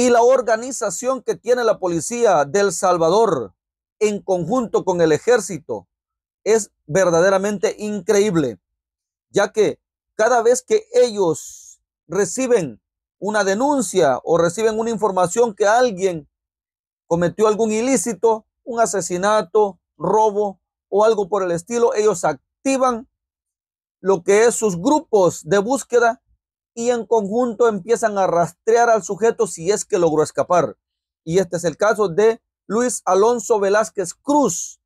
y la organización que tiene la policía del Salvador en conjunto con el ejército es verdaderamente increíble, ya que cada vez que ellos reciben una denuncia o reciben una información que alguien cometió algún ilícito, un asesinato, robo o algo por el estilo, ellos activan lo que es sus grupos de búsqueda y en conjunto empiezan a rastrear al sujeto si es que logró escapar. Y este es el caso de Luis Alonso Velázquez Cruz.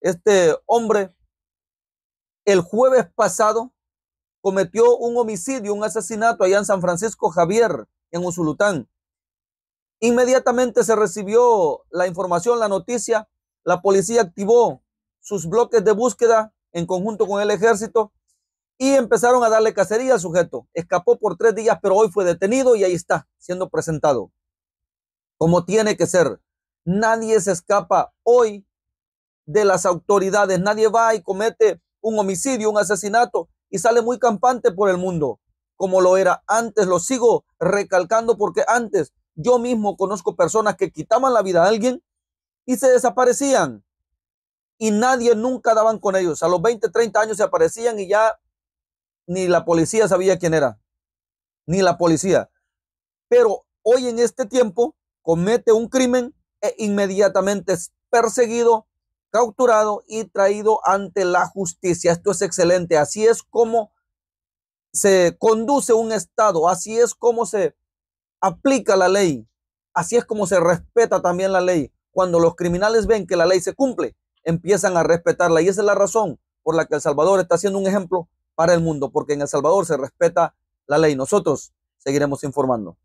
Este hombre el jueves pasado cometió un homicidio, un asesinato allá en San Francisco Javier, en Usulután. Inmediatamente se recibió la información, la noticia, la policía activó sus bloques de búsqueda en conjunto con el ejército y empezaron a darle cacería al sujeto. Escapó por tres días, pero hoy fue detenido y ahí está, siendo presentado. Como tiene que ser. Nadie se escapa hoy de las autoridades. Nadie va y comete un homicidio, un asesinato y sale muy campante por el mundo, como lo era antes. Lo sigo recalcando porque antes yo mismo conozco personas que quitaban la vida a alguien y se desaparecían. Y nadie nunca daban con ellos. A los 20, 30 años se aparecían y ya ni la policía sabía quién era, ni la policía. Pero hoy en este tiempo comete un crimen e inmediatamente es perseguido, capturado y traído ante la justicia. Esto es excelente. Así es como se conduce un Estado, así es como se aplica la ley, así es como se respeta también la ley. Cuando los criminales ven que la ley se cumple, empiezan a respetarla. Y esa es la razón por la que El Salvador está haciendo un ejemplo para el mundo, porque en El Salvador se respeta la ley. Nosotros seguiremos informando.